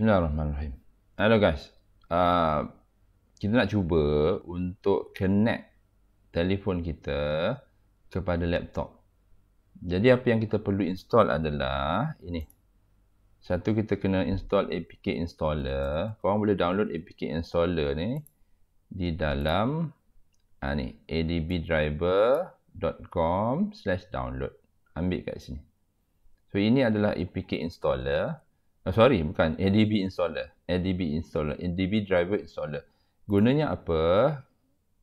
Bismillahirrahmanirrahim. Hello guys. Uh, kita nak cuba untuk connect telefon kita kepada laptop. Jadi apa yang kita perlu install adalah ini. Satu kita kena install APK installer. Kau boleh download APK installer ni di dalam uh, ni adbdriver.com/download. Ambil kat sini. So ini adalah APK installer. Uh, sorry, bukan ADB installer. ADB installer, ADB driver installer. Gunanya apa?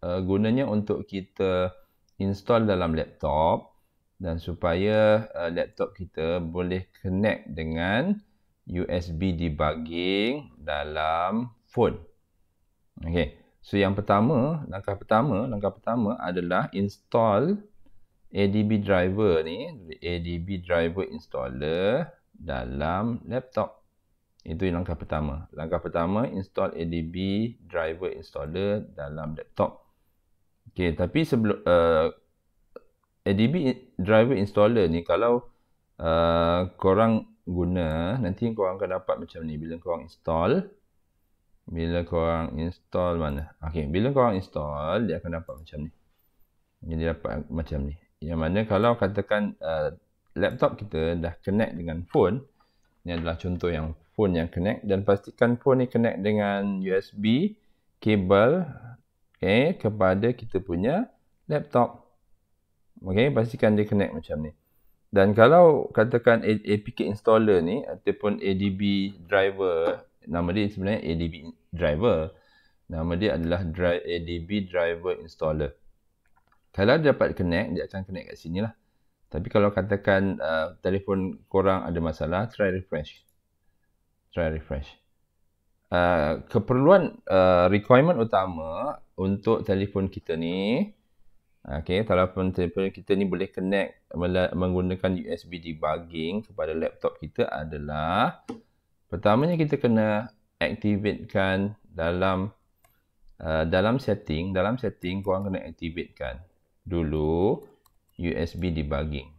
Uh, gunanya untuk kita install dalam laptop dan supaya uh, laptop kita boleh connect dengan USB debugging dalam phone. Okey. So yang pertama, langkah pertama, langkah pertama adalah install ADB driver ni, ADB driver installer dalam laptop. Itu langkah pertama. Langkah pertama, install ADB driver installer dalam laptop. Okay, tapi sebelum uh, eh, ADB driver installer ni kalau uh, korang guna, nanti korang akan dapat macam ni. Bila korang install, bila korang install mana? Okay, bila korang install, dia akan dapat macam ni. dia dapat macam ni. Yang mana kalau katakan uh, laptop kita dah connect dengan phone. Ini adalah contoh yang phone yang connect dan pastikan phone ni connect dengan USB kabel okay, kepada kita punya laptop. Okay, pastikan dia connect macam ni. Dan kalau katakan APK installer ni ataupun ADB driver, nama dia sebenarnya ADB driver. Nama dia adalah ADB driver installer. Kalau dia dapat connect, dia akan connect kat sini lah. Tapi kalau katakan uh, telefon korang ada masalah, try refresh. Try refresh. Uh, keperluan uh, requirement utama untuk telefon kita ni okay, telefon telefon kita ni boleh connect menggunakan USB debugging kepada laptop kita adalah pertamanya kita kena aktifkan dalam uh, dalam setting dalam setting korang kena aktifkan dulu USB debugging.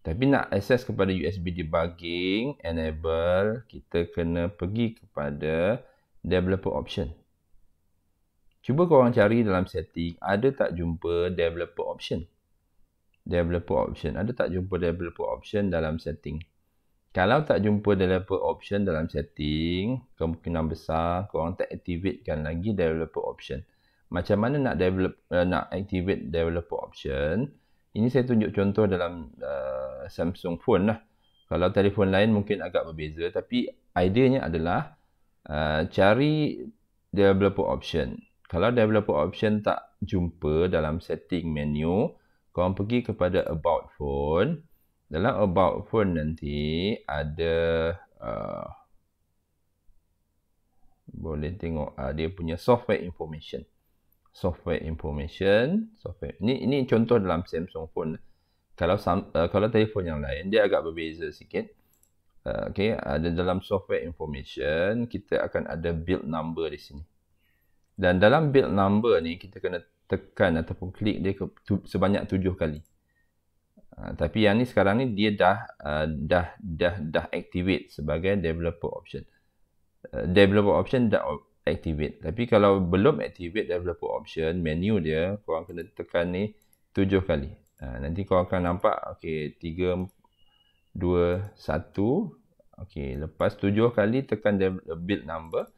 Tapi nak akses kepada USB debugging enable, kita kena pergi kepada developer option. Cuba korang cari dalam setting, ada tak jumpa developer option? Developer option, ada tak jumpa developer option dalam setting? Kalau tak jumpa developer option dalam setting, kemungkinan besar korang tak activatekan lagi developer option. Macam mana nak develop uh, nak activate developer option? Ini saya tunjuk contoh dalam uh, Samsung phone lah. Kalau telefon lain mungkin agak berbeza tapi ideanya adalah uh, cari developer option. Kalau developer option tak jumpa dalam setting menu, korang pergi kepada about phone. Dalam about phone nanti ada uh, boleh tengok uh, dia punya software information software information software ini ini contoh dalam Samsung phone kalau uh, kalau telefon yang lain dia agak berbeza sikit uh, okey ada uh, dalam software information kita akan ada build number di sini dan dalam build number ni kita kena tekan ataupun klik dia ke, tu, sebanyak tujuh kali Uh, tapi yang ni sekarang ni dia dah uh, dah dah dah activate sebagai developer option. Uh, developer option dah activate. Tapi kalau belum activate developer option, menu dia korang kena tekan ni tujuh kali. Ha, nanti kau akan nampak okey tiga dua satu okey lepas tujuh kali tekan build number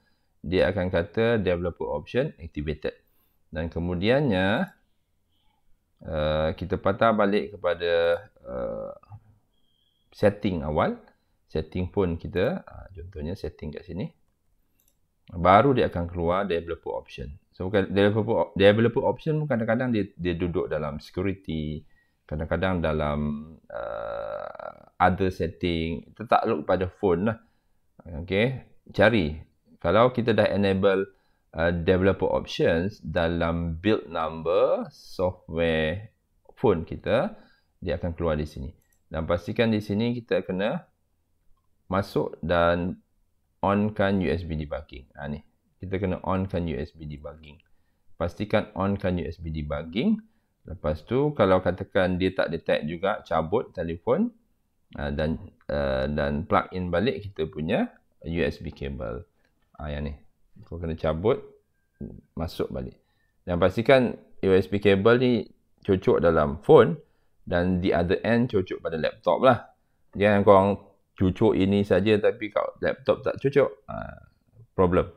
dia akan kata developer option activated. Dan kemudiannya uh, kita patah balik kepada uh, setting awal. Setting pun kita ah, contohnya setting kat sini baru dia akan keluar developer option. So bukan developer developer option pun kadang-kadang dia dia duduk dalam security, kadang-kadang dalam uh, other setting, tetap look pada phone lah. Okay, cari. Kalau kita dah enable uh, developer options dalam build number software phone kita, dia akan keluar di sini. Dan pastikan di sini kita kena masuk dan onkan USB debugging. Ha, ni. Kita kena onkan USB debugging. Pastikan onkan USB debugging. Lepas tu kalau katakan dia tak detect juga cabut telefon uh, dan uh, dan plug in balik kita punya USB cable. Ha, yang ni. Kau kena cabut masuk balik. Dan pastikan USB cable ni cocok dalam phone dan di other end cocok pada laptop lah. Jangan kau cucuk ini saja tapi kau laptop tak cucuk uh, problem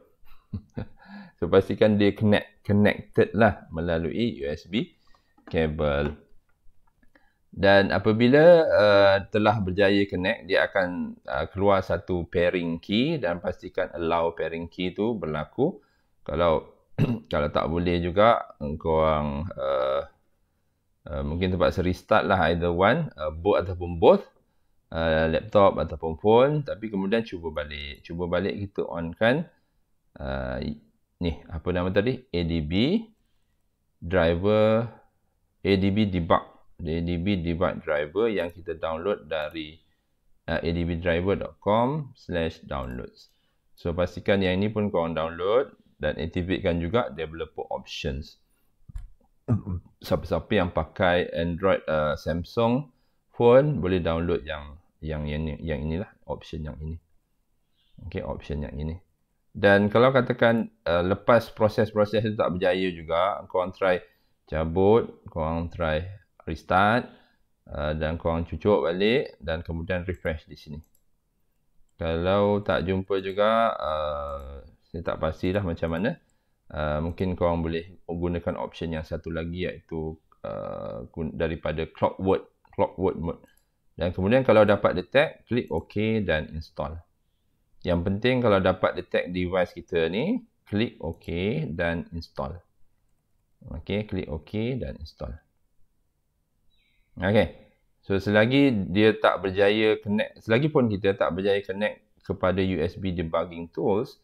so pastikan dia connect connected lah melalui USB kabel dan apabila uh, telah berjaya connect dia akan uh, keluar satu pairing key dan pastikan allow pairing key tu berlaku kalau kalau tak boleh juga korang uh, uh, mungkin terpaksa restart lah either one uh, boot ataupun both uh, laptop ataupun phone tapi kemudian cuba balik cuba balik kita on kan uh, ni apa nama tadi ADB driver ADB debug ADB debug driver yang kita download dari uh, adbdriver.com slash downloads so pastikan yang ini pun korang download dan aktifkan juga developer options siapa-siapa yang pakai Android uh, Samsung phone boleh download yang yang yang yang inilah option yang ini. Okey, option yang ini. Dan kalau katakan uh, lepas proses-proses itu tak berjaya juga, kau orang try cabut, kau orang try restart uh, dan kau orang cucuk balik dan kemudian refresh di sini. Kalau tak jumpa juga, uh, saya tak pastilah macam mana. Uh, mungkin kau orang boleh gunakan option yang satu lagi iaitu uh, daripada clockwork clockwork mode. Dan kemudian kalau dapat detect, klik OK dan install. Yang penting kalau dapat detect device kita ni, klik OK dan install. Okey, klik OK dan install. Okey. So selagi dia tak berjaya connect, selagi pun kita tak berjaya connect kepada USB debugging tools,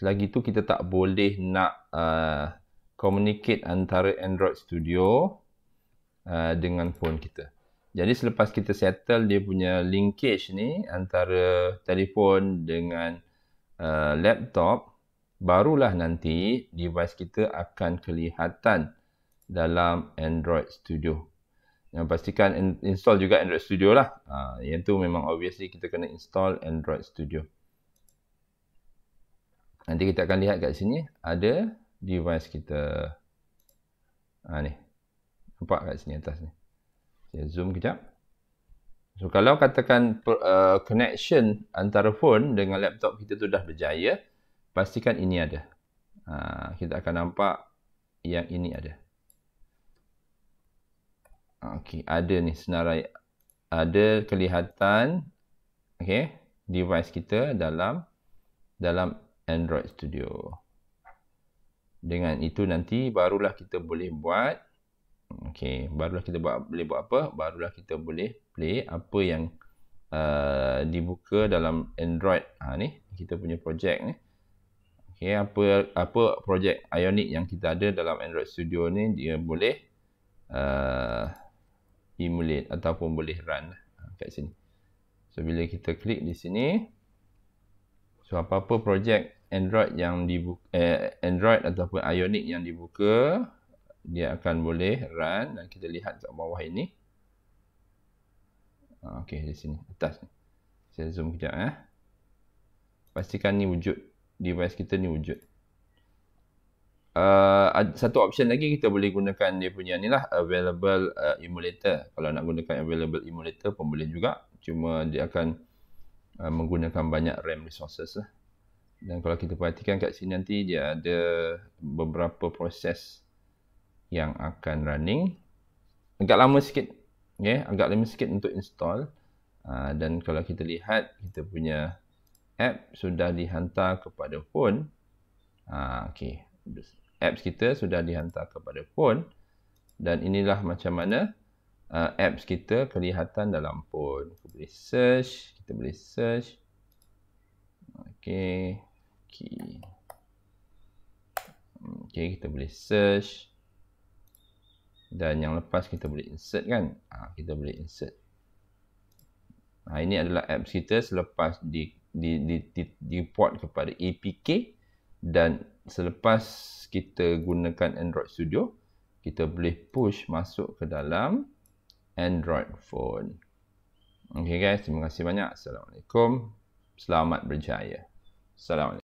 selagi tu kita tak boleh nak uh, communicate antara Android Studio uh, dengan phone kita. Jadi selepas kita settle dia punya linkage ni antara telefon dengan uh, laptop, barulah nanti device kita akan kelihatan dalam Android Studio. Yang pastikan install juga Android Studio lah. Ha, yang tu memang obviously kita kena install Android Studio. Nanti kita akan lihat kat sini ada device kita. Ha, ni. Nampak kat sini atas ni. Saya zoom kejap. So, kalau katakan uh, connection antara phone dengan laptop kita tu dah berjaya, pastikan ini ada. Uh, kita akan nampak yang ini ada. Okey, ada ni senarai. Ada kelihatan okay, device kita dalam dalam Android Studio. Dengan itu nanti barulah kita boleh buat Okey, barulah kita buat boleh buat apa? Barulah kita boleh play apa yang uh, dibuka dalam Android ha, ni, kita punya projek ni. Okey, apa apa projek Ionic yang kita ada dalam Android Studio ni dia boleh uh, emulate ataupun boleh run ha, kat sini. So bila kita klik di sini so apa-apa project Android yang dibuka eh, Android ataupun Ionic yang dibuka dia akan boleh run dan kita lihat kat bawah ini ah, ok di sini atas saya zoom kejap eh. pastikan ni wujud device kita ni wujud Uh, satu option lagi kita boleh gunakan dia punya ni lah available uh, emulator kalau nak gunakan available emulator pun boleh juga cuma dia akan uh, menggunakan banyak RAM resources lah dan kalau kita perhatikan kat sini nanti dia ada beberapa proses yang akan running agak lama sikit ya okay? agak lama sikit untuk install uh, dan kalau kita lihat kita punya app sudah dihantar kepada phone uh, okey apps kita sudah dihantar kepada phone dan inilah macam mana uh, apps kita kelihatan dalam phone kita boleh search kita boleh search Okay, okey okey kita boleh search dan yang lepas kita boleh insert kan ha, kita boleh insert ha, ini adalah apps kita selepas di di di di, di port kepada APK dan selepas kita gunakan Android Studio kita boleh push masuk ke dalam Android phone okey guys terima kasih banyak assalamualaikum selamat berjaya assalamualaikum